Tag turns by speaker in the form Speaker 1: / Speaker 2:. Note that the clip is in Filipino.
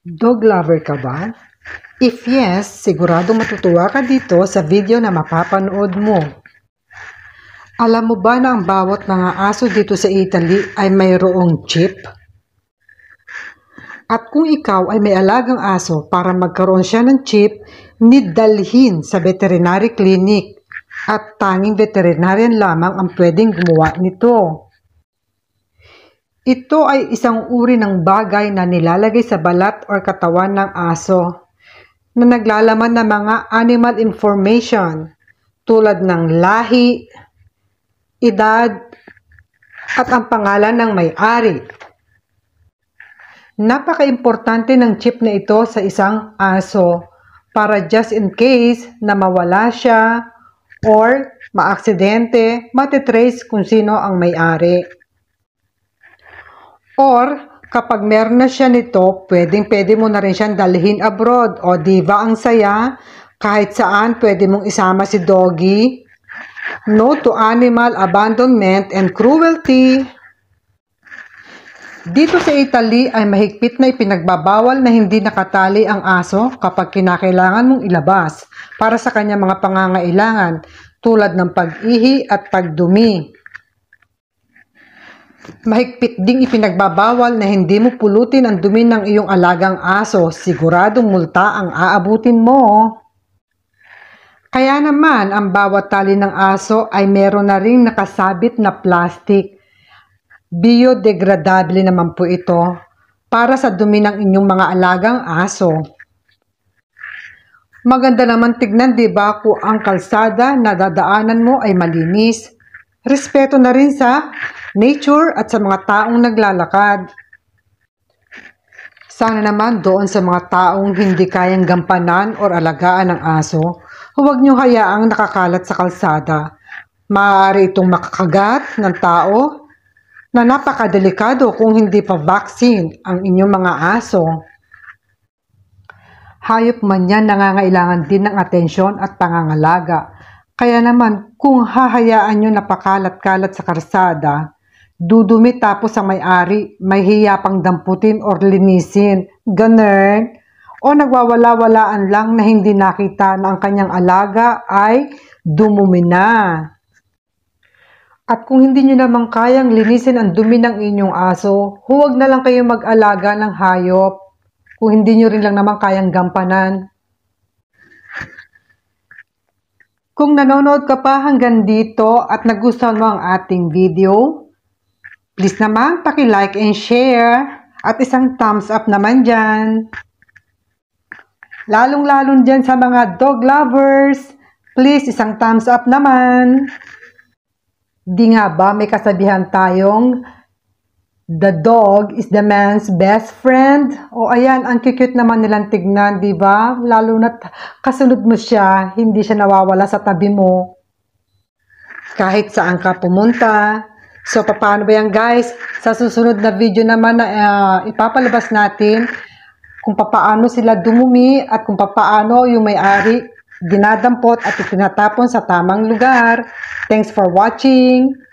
Speaker 1: Dog lover ka ba? If yes, sigurado matutuwa ka dito sa video na mapapanood mo. Alam mo ba na ang bawat mga aso dito sa Italy ay mayroong chip? At kung ikaw ay may alagang aso para magkaroon siya ng chip, need dalhin sa veterinary clinic at tanging veterinarian lamang ang pwedeng gumawa nito. Ito ay isang uri ng bagay na nilalagay sa balat o katawan ng aso na naglalaman ng mga animal information tulad ng lahi, edad, at ang pangalan ng may-ari. Napaka-importante ng chip na ito sa isang aso para just in case na mawala siya or maaksidente, matitrace kung sino ang may-ari. Or, kapag meron na siya nito, pwedeng pwede mo na rin siyang dalhin abroad. O di ba ang saya? Kahit saan pwede mong isama si Doggy. No to animal abandonment and cruelty. Dito sa Italy ay mahigpit na ipinagbabawal na hindi nakatali ang aso kapag kinakailangan mong ilabas para sa kanya mga pangangailangan tulad ng pag-ihi at pagdumi. Mahigpit ding ipinagbabawal na hindi mo pulutin ang dumi ng iyong alagang aso. Siguradong multa ang aabutin mo. Kaya naman, ang bawat tali ng aso ay meron na ring nakasabit na plastic. Biodegradable naman po ito para sa dumi ng inyong mga alagang aso. Maganda naman tignan, di ba, kung ang kalsada na dadaanan mo ay malinis. Respeto na rin sa nature at sa mga taong naglalakad. Sana naman doon sa mga taong hindi kayang gampanan o alagaan ng aso, huwag niyo hayaang nakakalat sa kalsada. Maaari itong makakagat ng tao na napakadelikado kung hindi pa vaccine ang inyong mga aso. Hayop man yan nangangailangan din ng atensyon at pangangalaga. Kaya naman kung hahayaan nyo napakalat-kalat sa karsada, Dudumi tapos sa may-ari, may hiya pang damputin or linisin. Ganern. O nagwawala-walaan lang na hindi nakita na ang kanyang alaga ay dumumi na. At kung hindi nyo naman kayang linisin ang dumi ng inyong aso, huwag na lang kayo mag-alaga ng hayop kung hindi nyo rin lang naman kayang gampanan. Kung nanonood ka pa hanggang dito at nagustuhan mo ang ating video, Please naman paki-like and share at isang thumbs up naman dyan. Lalong-lalong dyan sa mga dog lovers, please isang thumbs up naman. Di nga ba may kasabihan tayong the dog is the man's best friend? O ayan, ang cute naman nilang tignan, di ba? Lalo na kasunod mo siya, hindi siya nawawala sa tabi mo. Kahit saan ka pumunta, So, paano ba yan guys? Sa susunod na video naman na uh, ipapalabas natin kung paano sila dumumi at kung paano yung may-ari dinadampot at itinatapon sa tamang lugar. Thanks for watching!